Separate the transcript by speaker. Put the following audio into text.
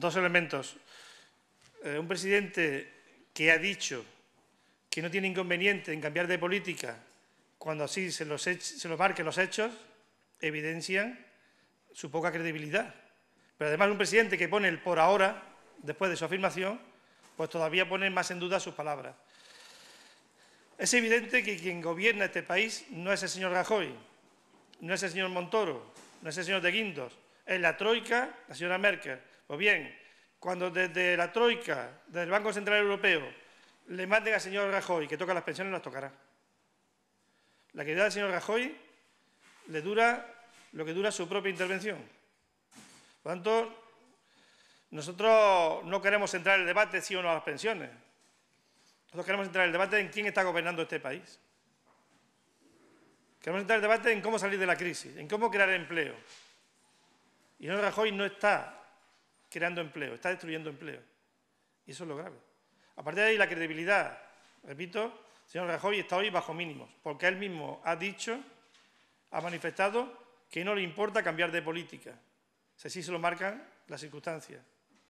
Speaker 1: dos elementos. Eh, un presidente que ha dicho que no tiene inconveniente en cambiar de política cuando así se los, los marquen los hechos, evidencian su poca credibilidad. Pero además un presidente que pone el por ahora, después de su afirmación, pues todavía pone más en duda sus palabras. Es evidente que quien gobierna este país no es el señor Rajoy, no es el señor Montoro, no es el señor de Guindos, en la Troika, la señora Merkel. o pues bien, cuando desde la Troika, desde el Banco Central Europeo, le manden al señor Rajoy que toca las pensiones, las tocará. La querida del señor Rajoy le dura lo que dura su propia intervención. Por tanto, nosotros no queremos entrar en el debate sí o no a las pensiones. Nosotros queremos entrar en el debate en quién está gobernando este país. Queremos entrar el debate en cómo salir de la crisis, en cómo crear empleo. Y señor Rajoy no está creando empleo, está destruyendo empleo. Y eso es lo grave. A partir de ahí, la credibilidad, repito, señor Rajoy está hoy bajo mínimos, porque él mismo ha dicho, ha manifestado que no le importa cambiar de política, si así se lo marcan las circunstancias.